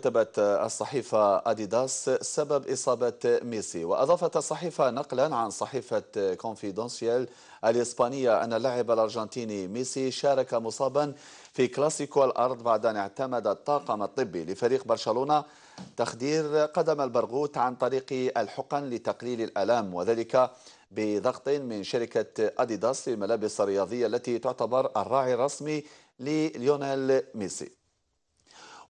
كتبت الصحيفة أديداس سبب إصابة ميسي وأضافت الصحيفة نقلا عن صحيفة كونفيدونسيال الإسبانية أن اللاعب الأرجنتيني ميسي شارك مصابا في كلاسيكو الأرض بعد أن اعتمد الطاقم الطبي لفريق برشلونة تخدير قدم البرغوت عن طريق الحقن لتقليل الألام وذلك بضغط من شركة أديداس للملابس الرياضية التي تعتبر الراعي الرسمي لليونيل ميسي